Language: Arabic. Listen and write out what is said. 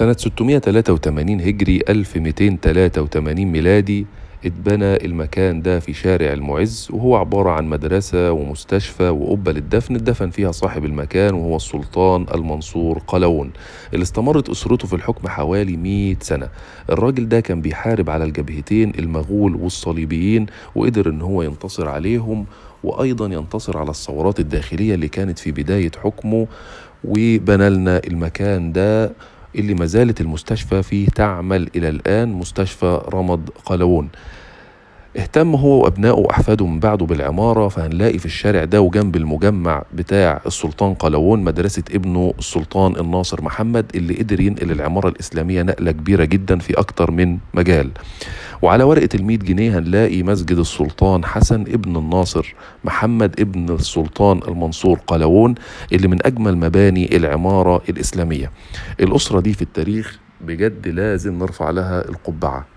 سنة 683 هجري 1283 ميلادي اتبنى المكان ده في شارع المعز وهو عبارة عن مدرسة ومستشفى وقبة للدفن اتدفن فيها صاحب المكان وهو السلطان المنصور قلاون اللي استمرت أسرته في الحكم حوالي 100 سنة الراجل ده كان بيحارب على الجبهتين المغول والصليبيين وقدر ان هو ينتصر عليهم وأيضا ينتصر على الثورات الداخلية اللي كانت في بداية حكمه وبنى لنا المكان ده اللي ما زالت المستشفى فيه تعمل إلى الآن مستشفى رمض قلوون اهتم هو وأبنائه وأحفاده من بعده بالعمارة فهنلاقي في الشارع ده وجنب المجمع بتاع السلطان قلوون مدرسة ابنه السلطان الناصر محمد اللي قدر ينقل العمارة الإسلامية نقلة كبيرة جدا في أكتر من مجال وعلى ورقة المية جنيه هنلاقي مسجد السلطان حسن ابن الناصر محمد ابن السلطان المنصور قلاوون اللي من أجمل مباني العمارة الإسلامية الأسرة دي في التاريخ بجد لازم نرفع لها القبعة